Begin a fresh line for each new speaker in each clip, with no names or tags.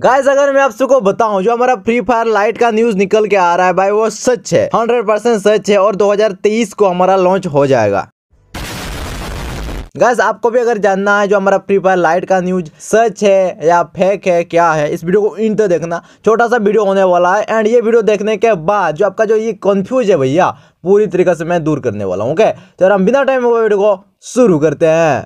guys अगर मैं आप सबको बताऊं जो हमारा फ्री फायर लाइट का न्यूज निकल के आ रहा है भाई वो सच है 100 परसेंट सच है और 2023 को हमारा लॉन्च हो जाएगा गैस आपको भी अगर जानना है जो हमारा फ्री फायर लाइट का न्यूज सच है या फेक है क्या है इस वीडियो को इन तक देखना छोटा सा वीडियो होने वाला है एंड ये वीडियो देखने के बाद जो आपका जो ये कंफ्यूज है भैया पूरी तरीके से मैं दूर करने वाला हूँ ओके तो हम बिना टाइम वीडियो को शुरू करते हैं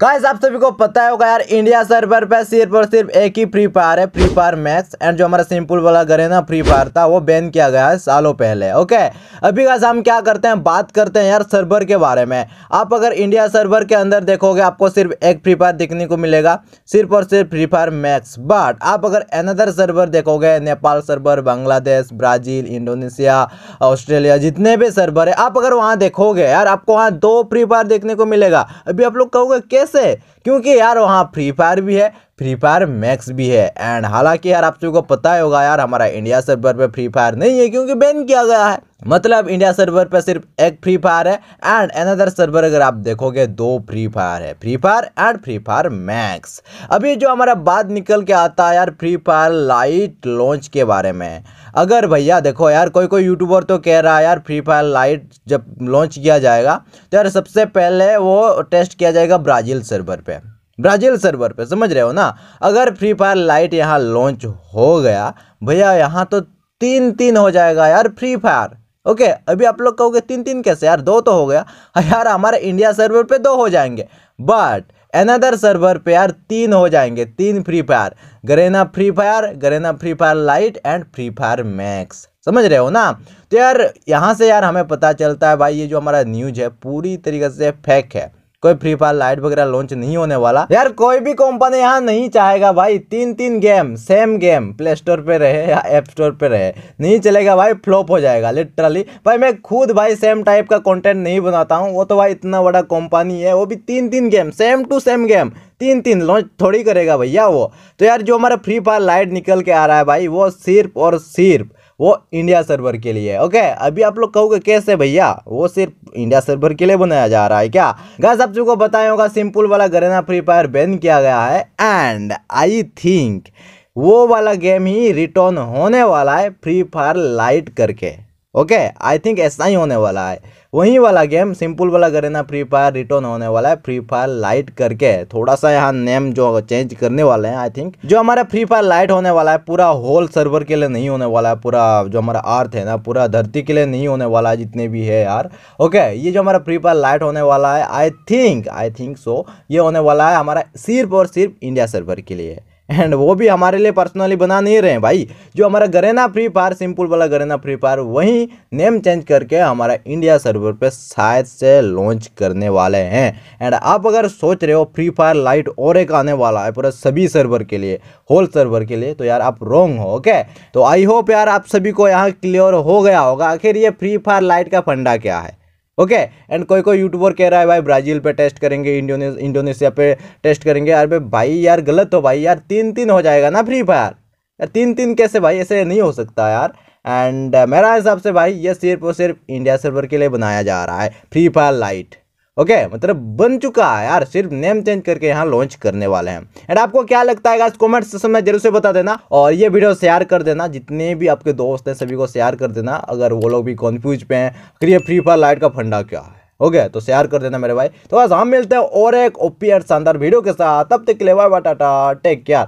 गाइस आप सभी को पता होगा यार इंडिया सर्वर पर सिर्फ और सिर्फ एक ही फ्री फायर है फ्री फायर मैक्स एंड जो हमारा सिंपल वाला घर है ना फ्री फायर था वो बैन किया गया है सालों पहले ओके अभी गाइस हम क्या करते हैं बात करते हैं यार सर्वर के बारे में आप अगर इंडिया सर्वर के अंदर देखोगे आपको सिर्फ एक फ्री फायर देखने को मिलेगा सिर्फ और सिर्फ फ्री फायर मैक्स बट आप अगर अनदर सर्वर देखोगे Nepal server Bangladesh Brazil Indonesia Australia जितने भी सर्वर है आप अगर वहाँ देखोगे यार आपको वहाँ दो फ्री फायर देखने को मिलेगा अभी आप लोग कहोगे से क्योंकि यार वहाँ फ्री फायर भी है फ्री फायर मैक्स भी है एंड हालांकि यार आप सबको पता ही होगा यार हमारा इंडिया सर्वर पे फ्री फायर नहीं है क्योंकि बैन किया गया है मतलब इंडिया सर्वर पे सिर्फ एक फ्री फायर है एंड अनदर सर्वर अगर आप देखोगे दो फ्री फायर है Free Fire and Free Fire Max अभी जो हमारा बात निकल के आता है यार फ्री फायर लाइट लॉन्च के बारे में अगर भैया देखो यार कोई कोई यूट्यूबर तो कह रहा है यार फ्री फायर लाइट जब लॉन्च किया जाएगा तो यार सबसे पहले वो टेस्ट किया जाएगा ब्राज़ील सर्वर पर ब्राज़ील सर्वर पे समझ रहे हो ना अगर फ्री फायर लाइट यहाँ लॉन्च हो गया भैया यहाँ तो तीन तीन हो जाएगा यार फ्री फायर ओके अभी आप लोग कहोगे तीन तीन कैसे यार दो तो हो गया हाँ यार हमारे इंडिया सर्वर पे दो हो जाएंगे बट एनदर सर्वर पे यार तीन हो जाएंगे तीन Free Fire Garena Free Fire Garena Free Fire Lite and Free Fire Max समझ रहे हो ना तो यार यहाँ से यार हमें पता चलता है भाई ये जो हमारा न्यूज है पूरी तरीके से फेक है कोई फ्री फायर लाइट वगैरह लॉन्च नहीं होने वाला यार कोई भी कंपनी यहाँ नहीं चाहेगा भाई तीन तीन game same game Play Store पे रहे या एप स्टोर पे रहे नहीं चलेगा भाई फ्लॉप हो जाएगा लिटरली भाई मैं खुद भाई सेम टाइप का कंटेंट नहीं बनाता हूँ वो तो भाई इतना बड़ा कंपनी है वो भी तीन तीन game same to same game तीन तीन लॉन्च थोड़ी करेगा भैया वो तो यार जो हमारा फ्री फायर लाइट निकल के आ रहा है भाई वो सिर्फ और सिर्फ वो इंडिया सर्वर के लिए ओके अभी आप लोग कहोगे कैसे भैया वो सिर्फ इंडिया सर्वर के लिए बनाया जा रहा है क्या गैस आप सबको बताया होगा सिंपल वाला गरेना फ्री फायर बैन किया गया है एंड आई थिंक वो वाला गेम ही रिटर्न होने वाला है फ्री फायर लाइट करके ओके आई थिंक ऐसा ही होने वाला है वही वाला गेम सिंपल वाला ना फ्री फायर रिटर्न होने वाला है फ्री फायर लाइट करके थोड़ा सा यहाँ नेम जो चेंज करने वाले हैं आई थिंक जो हमारा फ्री फायर लाइट होने वाला है पूरा होल सर्वर के लिए नहीं होने वाला है पूरा जो हमारा अर्थ है ना पूरा धरती के लिए नहीं होने वाला है जितने भी है यार ओके ये जो हमारा फ्री फायर लाइट होने वाला है I think I think so ये होने वाला है हमारा सिर्फ और सिर्फ इंडिया सर्वर के लिए एंड वो भी हमारे लिए पर्सनली बना नहीं रहे हैं भाई जो हमारा गरेना फ्री फायर सिंपल वाला गरेना फ्री फायर वही नेम चेंज करके हमारा इंडिया सर्वर पे शायद से लॉन्च करने वाले हैं एंड आप अगर सोच रहे हो फ्री फायर लाइट और एक आने वाला है पूरा सभी सर्वर के लिए होल सर्वर के लिए तो यार आप रॉन्ग हो ओके तो आई होप यार आप सभी को यहाँ क्लियर हो गया होगा आखिर ये फ्री फायर लाइट का फंडा क्या है ओके एंड कोई कोई यूट्यूबर कह रहा है भाई ब्राज़ील पे टेस्ट करेंगे इंडोनेशिया पे टेस्ट करेंगे अरे भाई यार गलत हो भाई यार तीन तीन हो जाएगा ना फ्री फायर यार तीन तीन कैसे भाई ऐसे नहीं हो सकता यार एंड uh, मेरा हिसाब से भाई ये सिर्फ और सिर्फ इंडिया सर्वर के लिए बनाया जा रहा है Free Fire Lite okay okay, मतलब बन चुका है यार सिर्फ नेम चेंज करके यहाँ लॉन्च करने वाले हैं एंड आपको क्या लगता है कमेंट सेक्शन में जरूर से बता देना और ये वीडियो शेयर कर देना जितने भी आपके दोस्त हैं सभी को शेयर कर देना अगर वो लोग भी कॉन्फ्यूज पे हैं फिर ये फ्री फायर लाइट का फंडा क्या है ओके okay, तो शेयर कर देना मेरे भाई तो आज हम मिलते हैं और एक ओपी शानदार वीडियो के साथ तब तक के लिए टाटा टेक केयर